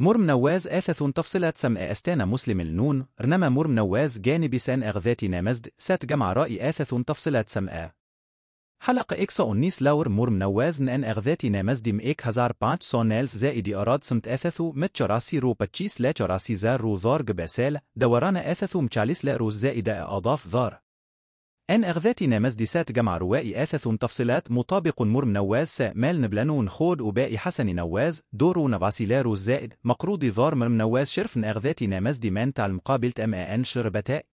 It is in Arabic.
مرم نواز آثث تفصلت سماء أستانا مسلم النون رنما مرم نواز جانب سان أغذاتي نامزد سات جمع رأي آثث تفصلت سماء حلق إكسا أونيس لاور مرم نواز نان أغذاتي نامزد مئك هزار بانت سونالز زائد أراد سمت آثثو مت شراسي رو باتشيس لا شراسي زار رو زار جباسال دوران آثثو مشاليس لا روز زائد أضاف ذار أن أغذاتنا مزدسات جمع روائي آثث تفصيلات مطابق مرم نواز سامال نبلانون خود وباقي حسن نواز دورو نباسيلارو الزائد مقروض ظار مرم نواز شرفن أغذاتنا مزدي مان تعلم قابلت أم أن شربتاء